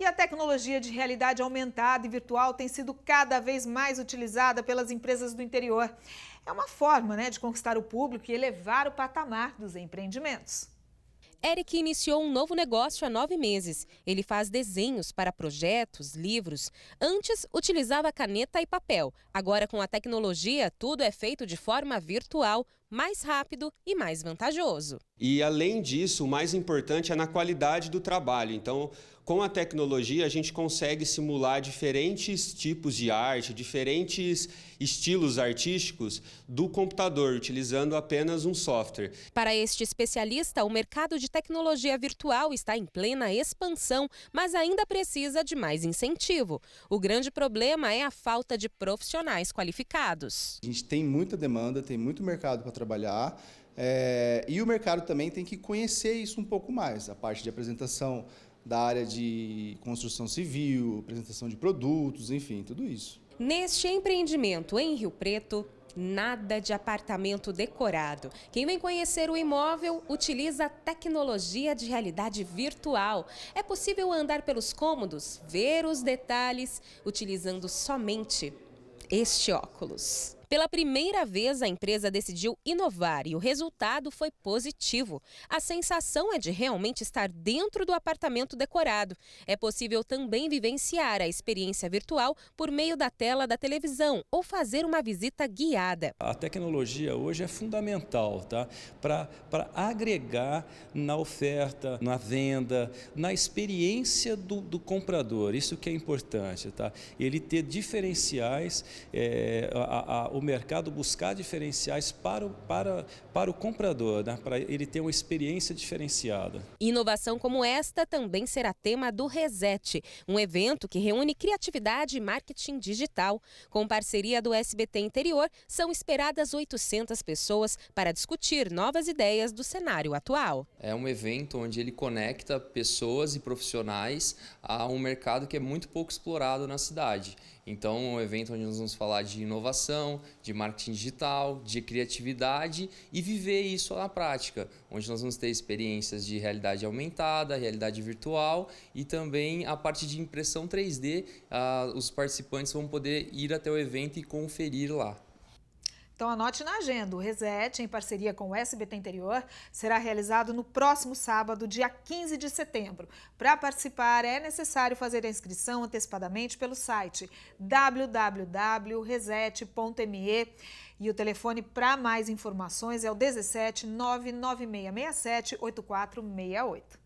E a tecnologia de realidade aumentada e virtual tem sido cada vez mais utilizada pelas empresas do interior. É uma forma né, de conquistar o público e elevar o patamar dos empreendimentos. Eric iniciou um novo negócio há nove meses. Ele faz desenhos para projetos, livros. Antes, utilizava caneta e papel. Agora, com a tecnologia, tudo é feito de forma virtual, mais rápido e mais vantajoso. E além disso, o mais importante é na qualidade do trabalho. Então, com a tecnologia, a gente consegue simular diferentes tipos de arte, diferentes estilos artísticos do computador, utilizando apenas um software. Para este especialista, o mercado de tecnologia virtual está em plena expansão, mas ainda precisa de mais incentivo. O grande problema é a falta de profissionais qualificados. A gente tem muita demanda, tem muito mercado para trabalhar. É, e o mercado também tem que conhecer isso um pouco mais, a parte de apresentação da área de construção civil, apresentação de produtos, enfim, tudo isso. Neste empreendimento em Rio Preto, nada de apartamento decorado. Quem vem conhecer o imóvel utiliza tecnologia de realidade virtual. É possível andar pelos cômodos, ver os detalhes, utilizando somente este óculos. Pela primeira vez, a empresa decidiu inovar e o resultado foi positivo. A sensação é de realmente estar dentro do apartamento decorado. É possível também vivenciar a experiência virtual por meio da tela da televisão ou fazer uma visita guiada. A tecnologia hoje é fundamental tá? para agregar na oferta, na venda, na experiência do, do comprador. Isso que é importante. Tá? Ele ter diferenciais, é, a, a o mercado buscar diferenciais para o, para, para o comprador, né? para ele ter uma experiência diferenciada. Inovação como esta também será tema do Reset, um evento que reúne criatividade e marketing digital. Com parceria do SBT Interior, são esperadas 800 pessoas para discutir novas ideias do cenário atual. É um evento onde ele conecta pessoas e profissionais a um mercado que é muito pouco explorado na cidade. Então, um evento onde nós vamos falar de inovação, de marketing digital, de criatividade e viver isso na prática, onde nós vamos ter experiências de realidade aumentada, realidade virtual e também a parte de impressão 3D. Ah, os participantes vão poder ir até o evento e conferir lá. Então anote na agenda, o Reset, em parceria com o SBT Interior, será realizado no próximo sábado, dia 15 de setembro. Para participar, é necessário fazer a inscrição antecipadamente pelo site www.reset.me e o telefone para mais informações é o 17 99667 8468.